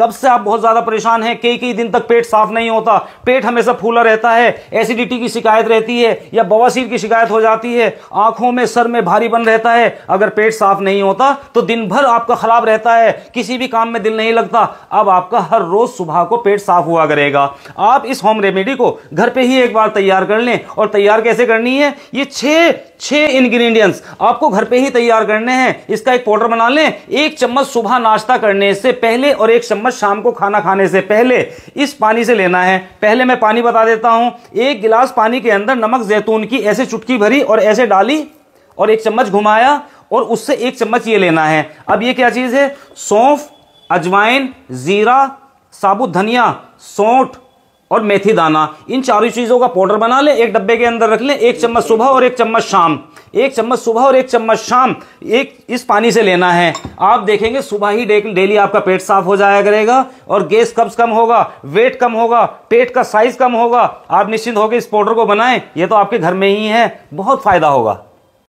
कब से आप बहुत ज़्यादा परेशान हैं कई कई दिन तक पेट साफ नहीं होता पेट हमेशा फूला रहता है एसिडिटी की शिकायत रहती है या बवासीर की शिकायत हो जाती है आंखों में सर में भारी बन रहता है अगर पेट साफ नहीं होता तो दिन भर आपका खराब रहता है किसी भी काम में दिल नहीं लगता अब आपका हर रोज़ सुबह को पेट साफ हुआ करेगा आप इस होम रेमेडी को घर पर ही एक बार तैयार कर लें और तैयार कैसे करनी है ये छः छह इंग्रेडिएंट्स आपको घर पे ही तैयार करने हैं इसका एक पाउडर बना लें एक चम्मच सुबह नाश्ता करने से पहले और एक चम्मच शाम को खाना खाने से पहले इस पानी से लेना है पहले मैं पानी बता देता हूं एक गिलास पानी के अंदर नमक जैतून की ऐसे चुटकी भरी और ऐसे डाली और एक चम्मच घुमाया और उससे एक चम्मच ये लेना है अब ये क्या चीज़ है सौंफ अजवाइन जीरा साबुत धनिया सौंठ और मेथी दाना इन चारों चीज़ों का पाउडर बना लें एक डब्बे के अंदर रख लें एक चम्मच सुबह और एक चम्मच शाम एक चम्मच सुबह और एक चम्मच शाम एक इस पानी से लेना है आप देखेंगे सुबह ही डेली आपका पेट साफ हो जाया करेगा और गैस कब्ज कम होगा वेट कम होगा पेट का साइज कम होगा आप निश्चिंत होकर इस पाउडर को बनाएं ये तो आपके घर में ही है बहुत फायदा होगा